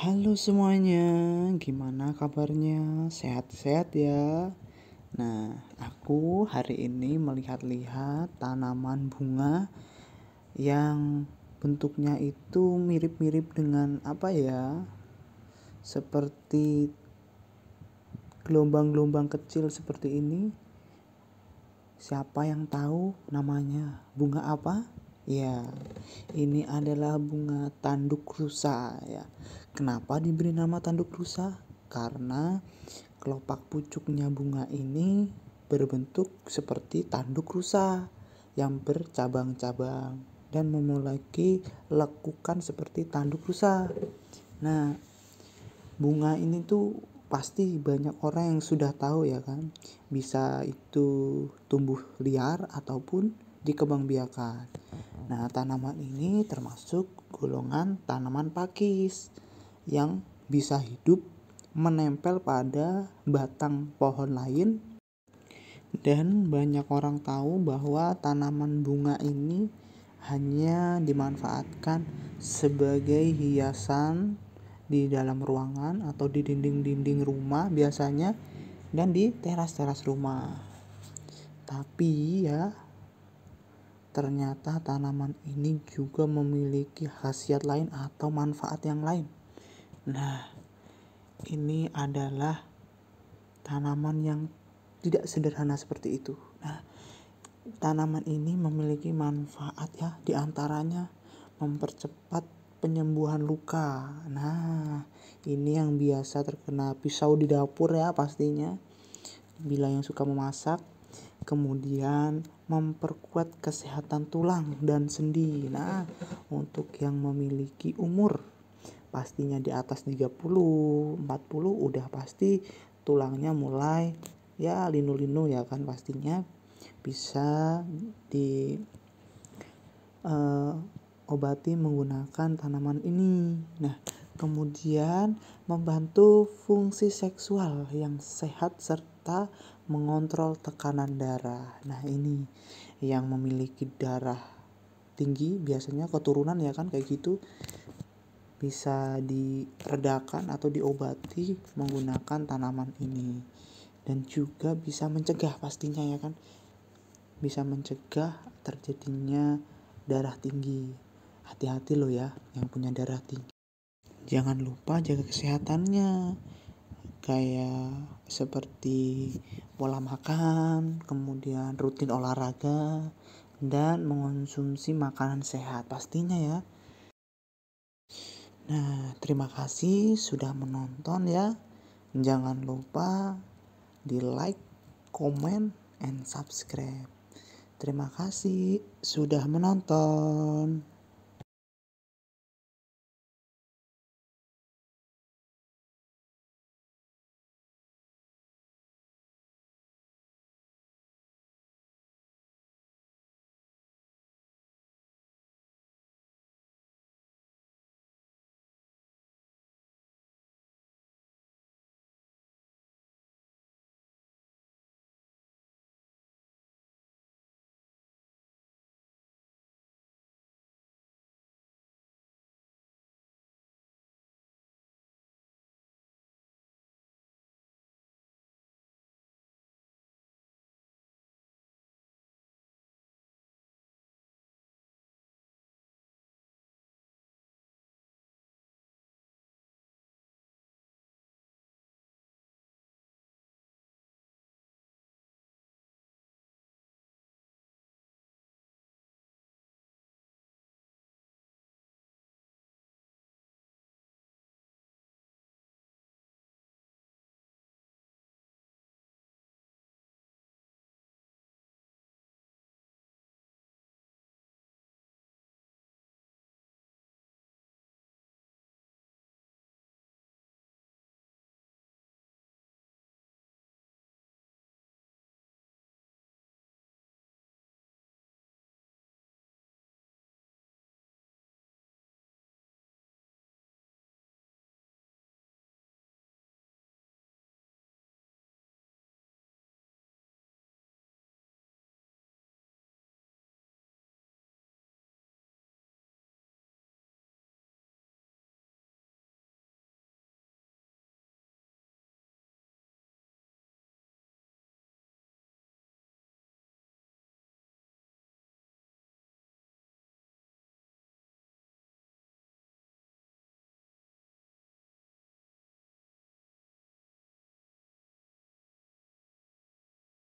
Halo semuanya, gimana kabarnya? Sehat-sehat ya? Nah, aku hari ini melihat-lihat tanaman bunga yang bentuknya itu mirip-mirip dengan apa ya? Seperti gelombang-gelombang kecil seperti ini. Siapa yang tahu namanya? Bunga apa? Ya, ini adalah bunga tanduk rusa ya. Kenapa diberi nama tanduk rusa? Karena kelopak pucuknya bunga ini berbentuk seperti tanduk rusa yang bercabang-cabang dan memiliki lekukan seperti tanduk rusa. Nah, bunga ini tuh pasti banyak orang yang sudah tahu ya kan. Bisa itu tumbuh liar ataupun dikembangbiakan. Nah, tanaman ini termasuk golongan tanaman pakis yang bisa hidup menempel pada batang pohon lain dan banyak orang tahu bahwa tanaman bunga ini hanya dimanfaatkan sebagai hiasan di dalam ruangan atau di dinding-dinding rumah biasanya dan di teras-teras rumah. Tapi ya Ternyata tanaman ini juga memiliki khasiat lain atau manfaat yang lain. Nah, ini adalah tanaman yang tidak sederhana seperti itu. Nah, tanaman ini memiliki manfaat ya, diantaranya mempercepat penyembuhan luka. Nah, ini yang biasa terkena pisau di dapur ya pastinya. Bila yang suka memasak, kemudian memperkuat kesehatan tulang dan sendi. Nah, untuk yang memiliki umur pastinya di atas 30, 40 udah pasti tulangnya mulai ya linu-linu ya kan pastinya bisa di uh, obati menggunakan tanaman ini. Nah, kemudian membantu fungsi seksual yang sehat serta mengontrol tekanan darah. Nah, ini yang memiliki darah tinggi biasanya keturunan ya kan kayak gitu bisa diredakan atau diobati menggunakan tanaman ini dan juga bisa mencegah pastinya ya kan bisa mencegah terjadinya darah tinggi hati-hati loh ya yang punya darah tinggi jangan lupa jaga kesehatannya kayak seperti pola makan, kemudian rutin olahraga, dan mengonsumsi makanan sehat pastinya ya. Nah, terima kasih sudah menonton ya. Jangan lupa di like, comment, and subscribe. Terima kasih sudah menonton.